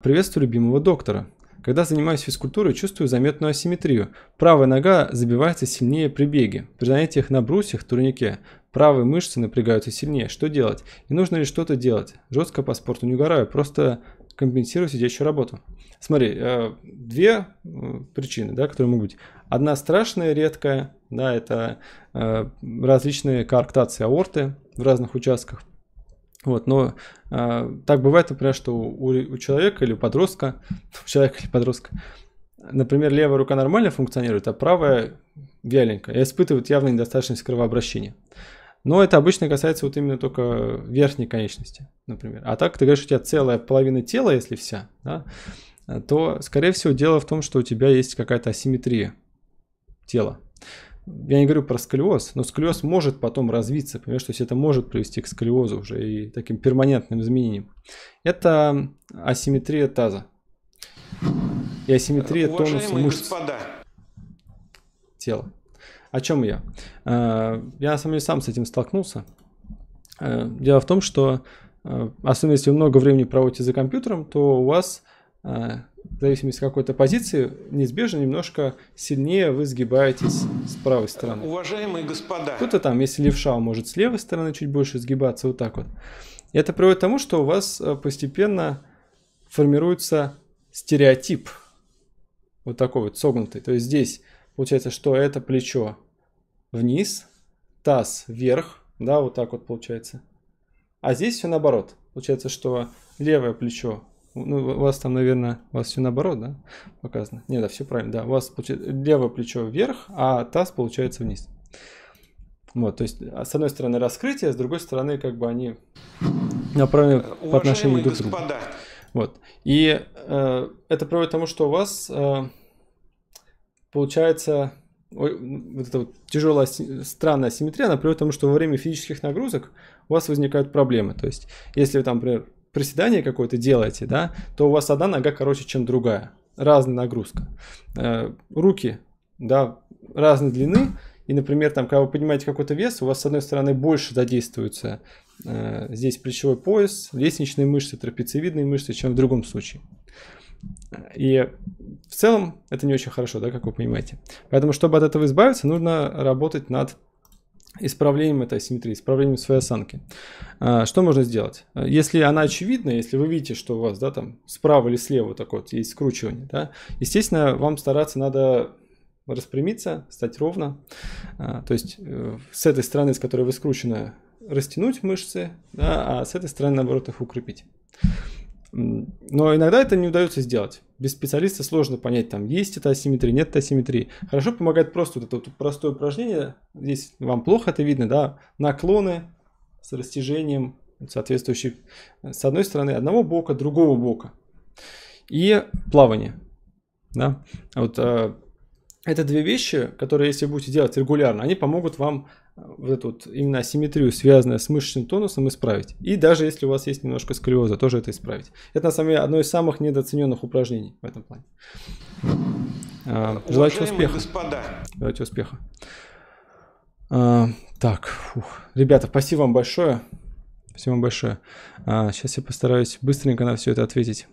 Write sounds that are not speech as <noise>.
Приветствую любимого доктора. Когда занимаюсь физкультурой, чувствую заметную асимметрию. Правая нога забивается сильнее при беге. При занятиях на брусьях, турнике, правые мышцы напрягаются сильнее. Что делать? И нужно ли что-то делать? Жестко по спорту не угораю, просто компенсирую сидящую работу. Смотри, э, две э, причины, да, которые могут быть. Одна страшная, редкая, да, это э, различные карктации аорты в разных участках – вот, но э, так бывает, например, что у, у человека или у подростка, <laughs> у человека или подростка, например, левая рука нормально функционирует, а правая вяленько и испытывает явно недостаточность кровообращения. Но это обычно касается вот именно только верхней конечности, например. А так ты говоришь, у тебя целая половина тела, если вся, да, то, скорее всего, дело в том, что у тебя есть какая-то асимметрия тела я не говорю про сколиоз, но сколиоз может потом развиться, понимаешь, то есть это может привести к сколиозу уже и таким перманентным изменениям. Это асимметрия таза. И асимметрия тонуса мышц. господа. Тела. О чем я? Э, я на самом деле сам с этим столкнулся. Э, дело в том, что э, особенно если вы много времени проводите за компьютером, то у вас а, в зависимости от какой-то позиции, неизбежно немножко сильнее вы сгибаетесь с правой стороны. Уважаемые господа. Кто-то там, если левша, может с левой стороны чуть больше сгибаться, вот так вот. И это приводит к тому, что у вас э, постепенно формируется стереотип вот такой вот согнутый. То есть здесь получается, что это плечо вниз, таз вверх, да, вот так вот получается. А здесь все наоборот. Получается, что левое плечо ну, у вас там, наверное, у вас все наоборот, да, показано. Не, да, все правильно, да, у вас получается левое плечо вверх, а таз получается вниз. Вот, то есть, с одной стороны раскрытие, с другой стороны, как бы они направлены Уважаемые э, по отношению друг к другу. Вот. И э, это приводит к тому, что у вас э, получается ой, вот эта вот тяжелая странная симметрия она приводит к тому, что во время физических нагрузок у вас возникают проблемы. То есть, если вы там, например, приседание какое-то делаете, да, то у вас одна нога короче, чем другая. Разная нагрузка. Э, руки, да, разной длины. И, например, там, когда вы поднимаете какой-то вес, у вас, с одной стороны, больше задействуется э, здесь плечевой пояс, лестничные мышцы, трапециевидные мышцы, чем в другом случае. И в целом это не очень хорошо, да, как вы понимаете. Поэтому, чтобы от этого избавиться, нужно работать над исправлением этой асимметрии, исправлением своей осанки. А, что можно сделать? Если она очевидна, если вы видите, что у вас да, там справа или слева вот так вот есть скручивание, да, естественно, вам стараться надо распрямиться, стать ровно. А, то есть э, с этой стороны, с которой вы скручены, растянуть мышцы, да, а с этой стороны, наоборот, их укрепить. Но иногда это не удается сделать. Без специалиста сложно понять, там есть эта асимметрия, нет это асимметрии. Хорошо помогает просто вот это вот простое упражнение. Здесь вам плохо это видно, да, наклоны с растяжением соответствующих э, с одной стороны одного бока, другого бока. И плавание. Да? А вот э, это две вещи, которые, если будете делать регулярно, они помогут вам э, вот эту вот именно асимметрию, связанную с мышечным тонусом, исправить. И даже если у вас есть немножко сколиоза, тоже это исправить. Это, на самом деле, одно из самых недооцененных упражнений в этом плане. А, желаю успеха. господа. Желаю успеха. А, так, фух. ребята, спасибо вам большое. Спасибо вам большое. А, сейчас я постараюсь быстренько на все это ответить.